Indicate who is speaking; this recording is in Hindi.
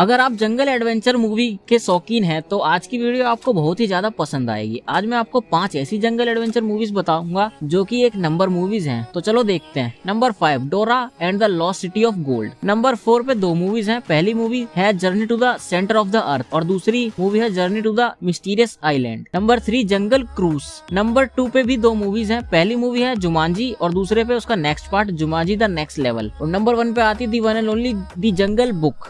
Speaker 1: अगर आप जंगल एडवेंचर मूवी के शौकीन हैं तो आज की वीडियो आपको बहुत ही ज्यादा पसंद आएगी आज मैं आपको पांच ऐसी जंगल एडवेंचर मूवीज बताऊंगा जो कि एक नंबर मूवीज हैं तो चलो देखते हैं number five Dora and the lost city of gold number four पे दो मूवीज हैं पहली मूवी है journey to the centre of the earth और दूसरी मूवी है journey to the mysterious island number three jungle cruise number two पे भी दो मूवीज है पहली मूवी है जुमानजी और दूसरे पे उसका next part Jumanji the next level और नंबर वन पे आती the one and only the jungle book